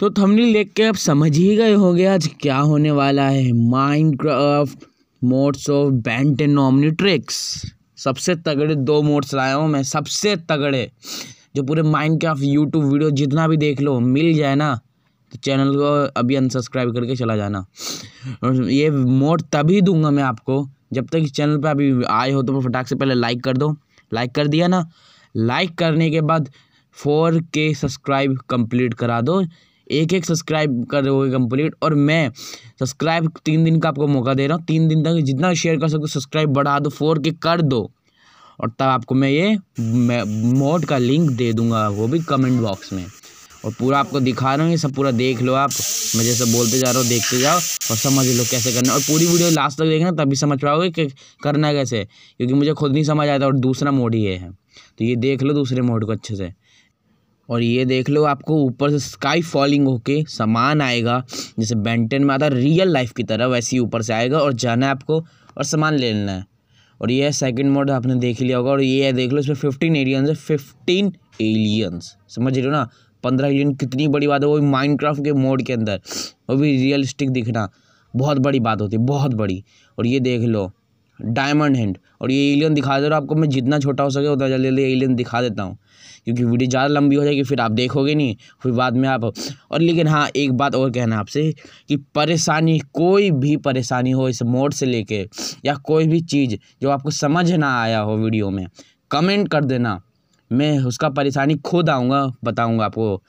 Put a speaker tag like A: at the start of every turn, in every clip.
A: तो थंबनेल देख के आप समझ ही गए होंगे आज क्या होने वाला है माइनक्राफ्ट मोड्स ऑफ बैंट एंड नॉमनी ट्रिक्स सबसे तगड़े दो मोड्स लाया हूँ मैं सबसे तगड़े जो पूरे माइनक्राफ्ट यूट्यूब वीडियो जितना भी देख लो मिल जाए ना तो चैनल को अभी अनसब्सक्राइब करके चला जाना ये मोड तभी दूंगा मैं आपको जब तक इस चैनल पर अभी आए हो तो फटाक से पहले लाइक कर दो लाइक कर दिया ना लाइक करने के बाद फोर के सब्सक्राइब कंप्लीट करा दो एक एक सब्सक्राइब कर दोगे कंप्लीट और मैं सब्सक्राइब तीन दिन का आपको मौका दे रहा हूँ तीन दिन तक जितना शेयर कर सको सब्सक्राइब बढ़ा दो फोर के कर दो और तब आपको मैं ये मोड का लिंक दे दूंगा वो भी कमेंट बॉक्स में और पूरा आपको दिखा रहा हूँ ये सब पूरा देख लो आप मैं जैसे बोलते जा रहा हूँ देखते जाओ और समझ लो कैसे करना और पूरी वीडियो लास्ट तक देखना तभी समझ पाओगे कि करना कैसे क्योंकि मुझे खुद नहीं समझ आता और दूसरा मोड ही है तो ये देख लो दूसरे मोड को अच्छे से और ये देख लो आपको ऊपर से स्काई फॉलिंग होके सामान आएगा जैसे बेंटन में आता रियल लाइफ की तरह वैसे ही ऊपर से आएगा और जाना है आपको और सामान ले लेना है और ये है सेकेंड मोड आपने देख लिया होगा और ये है देख लो इसमें फिफ्टीन एलियंस है फिफ्टीन एलियंस समझ रहे हो ना पंद्रह एलियन कितनी बड़ी बात है वो भी माइनक्राफ्ट के मोड के अंदर वो भी रियलिस्टिक दिखना बहुत बड़ी बात होती है बहुत बड़ी और ये देख लो डायमंड हैंड और ये एलियन दिखा दे रहा आपको मैं जितना छोटा हो सके उतना जल्दी जल्दी एलियन दिखा देता हूँ क्योंकि वीडियो ज़्यादा लंबी हो जाएगी फिर आप देखोगे नहीं फिर बाद में आप और लेकिन हाँ एक बात और कहना है आपसे कि परेशानी कोई भी परेशानी हो इस मोड से लेके या कोई भी चीज़ जो आपको समझ ना आया हो वीडियो में कमेंट कर देना मैं उसका परेशानी खुद आऊँगा बताऊँगा आपको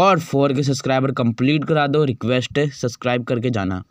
A: और फोर के सब्सक्राइबर कंप्लीट करा दो रिक्वेस्ट है सब्सक्राइब करके जाना